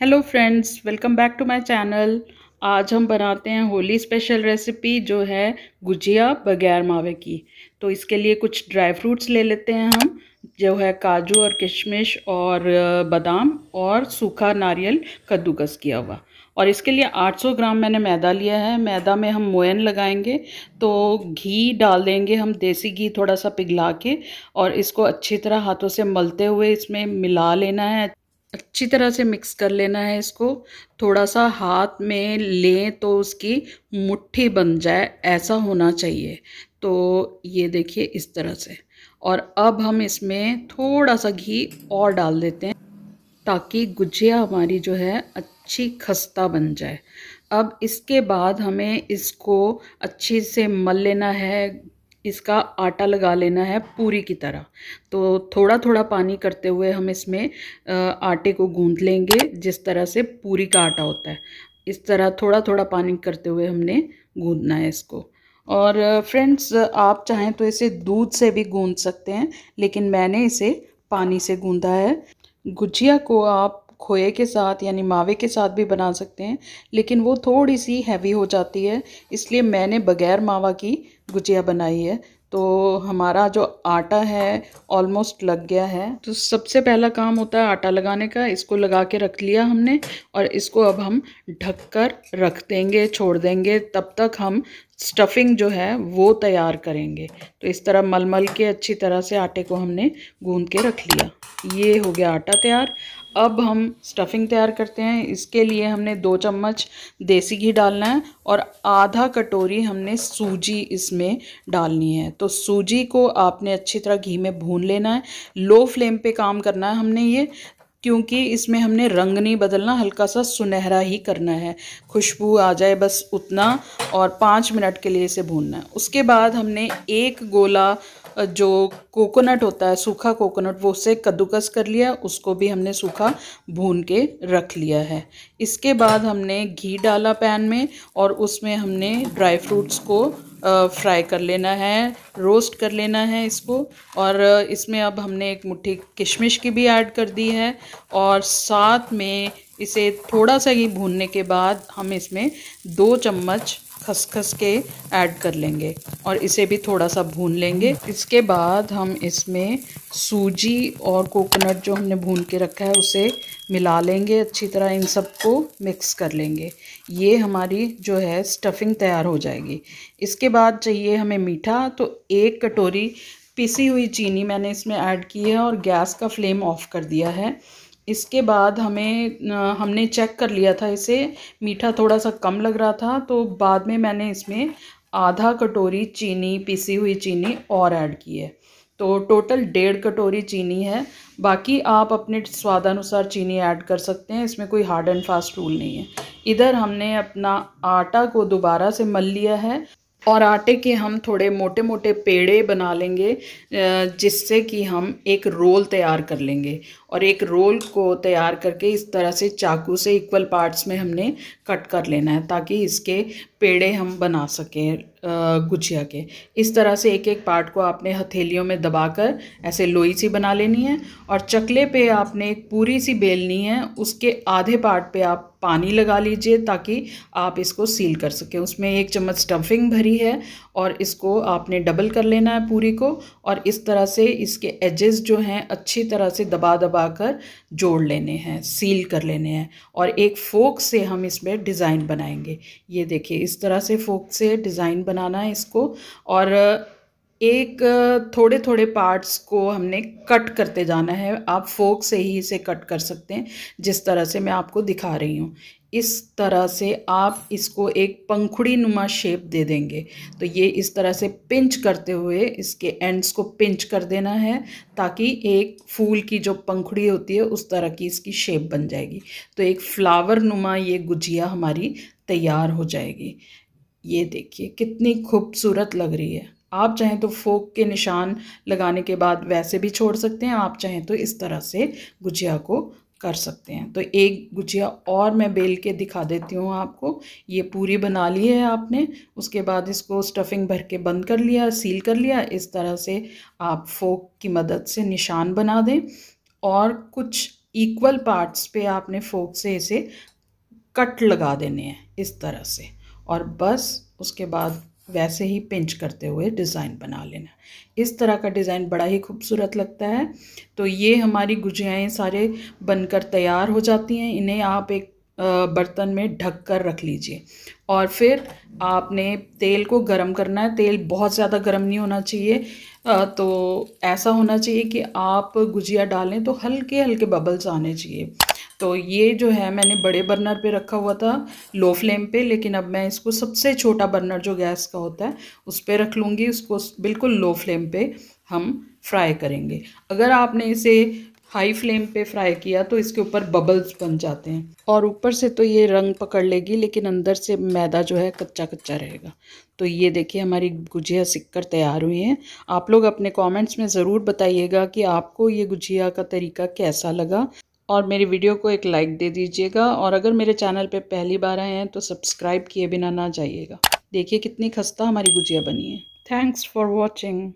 hello friends welcome back to my channel आज हम बनाते हैं होली स्पेशल रेसिपी जो है गुजिया बगैर मावे की तो इसके लिए कुछ ड्राई फ्रूट्स ले लेते हैं हम जो है काजू और किशमिश और बादाम और सूखा नारियल कद्दूकस किया हुआ और इसके लिए 800 ग्राम मैंने मैदा लिया है मैदा में हम मोयन लगाएंगे तो घी डाल देंगे हम देसी घी थोड़ा सा पिघला के और इसको अच्छी तरह हाथों से मलते हुए इसमें मिला लेना है अच्छी तरह से मिक्स कर लेना है इसको थोड़ा सा हाथ में लें तो उसकी मुट्ठी बन जाए ऐसा होना चाहिए तो ये देखिए इस तरह से और अब हम इसमें थोड़ा सा घी और डाल देते हैं ताकि गुजिया हमारी जो है अच्छी खस्ता बन जाए अब इसके बाद हमें इसको अच्छे से मल लेना है इसका आटा लगा लेना है पूरी की तरह तो थोड़ा थोड़ा पानी करते हुए हम इसमें आटे को गूंद लेंगे जिस तरह से पूरी का आटा होता है इस तरह थोड़ा थोड़ा पानी करते हुए हमने गूंदना है इसको और फ्रेंड्स आप चाहें तो इसे दूध से भी गूंद सकते हैं लेकिन मैंने इसे पानी से गूंदा है गुजिया को आप खोए के साथ यानी मावे के साथ भी बना सकते हैं लेकिन वो थोड़ी सी हैवी हो जाती है इसलिए मैंने बग़ैर मावा की गुजिया बनाई है तो हमारा जो आटा है ऑलमोस्ट लग गया है तो सबसे पहला काम होता है आटा लगाने का इसको लगा के रख लिया हमने और इसको अब हम ढककर रख देंगे छोड़ देंगे तब तक हम स्टफिंग जो है वो तैयार करेंगे तो इस तरह मलमल के अच्छी तरह से आटे को हमने गूंद के रख लिया ये हो गया आटा तैयार अब हम स्टफिंग तैयार करते हैं इसके लिए हमने दो चम्मच देसी घी डालना है और आधा कटोरी हमने सूजी इसमें डालनी है तो सूजी को आपने अच्छी तरह घी में भून लेना है लो फ्लेम पे काम करना है हमने ये क्योंकि इसमें हमने रंग नहीं बदलना हल्का सा सुनहरा ही करना है खुशबू आ जाए बस उतना और पाँच मिनट के लिए इसे भूनना है उसके बाद हमने एक गोला जो कोकोनट होता है सूखा कोकोनट वो उसे कद्दूकस कर लिया उसको भी हमने सूखा भून के रख लिया है इसके बाद हमने घी डाला पैन में और उसमें हमने ड्राई फ्रूट्स को फ्राई कर लेना है रोस्ट कर लेना है इसको और इसमें अब हमने एक मुट्ठी किशमिश की भी ऐड कर दी है और साथ में इसे थोड़ा सा ही भूनने के बाद हम इसमें दो चम्मच खसखस के ऐड कर लेंगे और इसे भी थोड़ा सा भून लेंगे इसके बाद हम इसमें सूजी और कोकोनट जो हमने भून के रखा है उसे मिला लेंगे अच्छी तरह इन सबको मिक्स कर लेंगे ये हमारी जो है स्टफिंग तैयार हो जाएगी इसके बाद चाहिए हमें मीठा तो एक कटोरी पिसी हुई चीनी मैंने इसमें ऐड की है और गैस का फ्लेम ऑफ कर दिया है इसके बाद हमें हमने चेक कर लिया था इसे मीठा थोड़ा सा कम लग रहा था तो बाद में मैंने इसमें आधा कटोरी चीनी पिसी हुई चीनी और ऐड की है तो टोटल डेढ़ कटोरी चीनी है बाकी आप अपने स्वादानुसार चीनी ऐड कर सकते हैं इसमें कोई हार्ड एंड फास्ट रूल नहीं है इधर हमने अपना आटा को दोबारा से मल लिया है और आटे के हम थोड़े मोटे मोटे पेड़े बना लेंगे जिससे कि हम एक रोल तैयार कर लेंगे और एक रोल को तैयार करके इस तरह से चाकू से इक्वल पार्ट्स में हमने कट कर लेना है ताकि इसके पेड़े हम बना सकें गुचिया के इस तरह से एक एक पार्ट को आपने हथेलियों में दबाकर ऐसे लोई सी बना लेनी है और चकले पे आपने एक पूरी सी बेलनी है उसके आधे पार्ट पे आप पानी लगा लीजिए ताकि आप इसको सील कर सकें उसमें एक चम्मच स्टफिंग भरी है और इसको आपने डबल कर लेना है पूरी को और इस तरह से इसके एजेस जो हैं अच्छी तरह से दबा दबा कर जोड़ लेने हैं सील कर लेने हैं और एक फोक से हम इसमें डिज़ाइन बनाएंगे ये देखिए इस तरह से फोक से डिज़ाइन बनाना है इसको और एक थोड़े थोड़े पार्ट्स को हमने कट करते जाना है आप फोक से ही इसे कट कर सकते हैं जिस तरह से मैं आपको दिखा रही हूँ इस तरह से आप इसको एक पंखुड़ी नुमा शेप दे देंगे तो ये इस तरह से पिंच करते हुए इसके एंड्स को पिंच कर देना है ताकि एक फूल की जो पंखुड़ी होती है उस तरह की इसकी शेप बन जाएगी तो एक फ्लावर नुमा ये गुजिया हमारी तैयार हो जाएगी ये देखिए कितनी खूबसूरत लग रही है आप चाहें तो फोक के निशान लगाने के बाद वैसे भी छोड़ सकते हैं आप चाहें तो इस तरह से गुजिया को कर सकते हैं तो एक गुजिया और मैं बेल के दिखा देती हूँ आपको ये पूरी बना ली है आपने उसके बाद इसको स्टफिंग भर के बंद कर लिया सील कर लिया इस तरह से आप फोक की मदद से निशान बना दें और कुछ इक्वल पार्ट्स पे आपने फोक से इसे कट लगा देने हैं इस तरह से और बस उसके बाद वैसे ही पिंच करते हुए डिज़ाइन बना लेना इस तरह का डिज़ाइन बड़ा ही खूबसूरत लगता है तो ये हमारी गुजियाएँ सारे बनकर तैयार हो जाती हैं इन्हें आप एक बर्तन में ढक कर रख लीजिए और फिर आपने तेल को गरम करना है तेल बहुत ज़्यादा गरम नहीं होना चाहिए तो ऐसा होना चाहिए कि आप गुजिया डालें तो हल्के हल्के बबल्स आने चाहिए तो ये जो है मैंने बड़े बर्नर पे रखा हुआ था लो फ्लेम पे लेकिन अब मैं इसको सबसे छोटा बर्नर जो गैस का होता है उस पर रख लूँगी उसको बिल्कुल लो फ्लेम पे हम फ्राई करेंगे अगर आपने इसे हाई फ्लेम पे फ्राई किया तो इसके ऊपर बबल्स बन जाते हैं और ऊपर से तो ये रंग पकड़ लेगी लेकिन अंदर से मैदा जो है कच्चा कच्चा रहेगा तो ये देखिए हमारी गुजिया सिक्कर तैयार हुई है आप लोग अपने कमेंट्स में ज़रूर बताइएगा कि आपको ये गुजिया का तरीका कैसा लगा और मेरी वीडियो को एक लाइक दे दीजिएगा और अगर मेरे चैनल पे पहली बार आए हैं तो सब्सक्राइब किए बिना ना जाइएगा देखिए कितनी खस्ता हमारी गुजिया बनी है थैंक्स फॉर वॉचिंग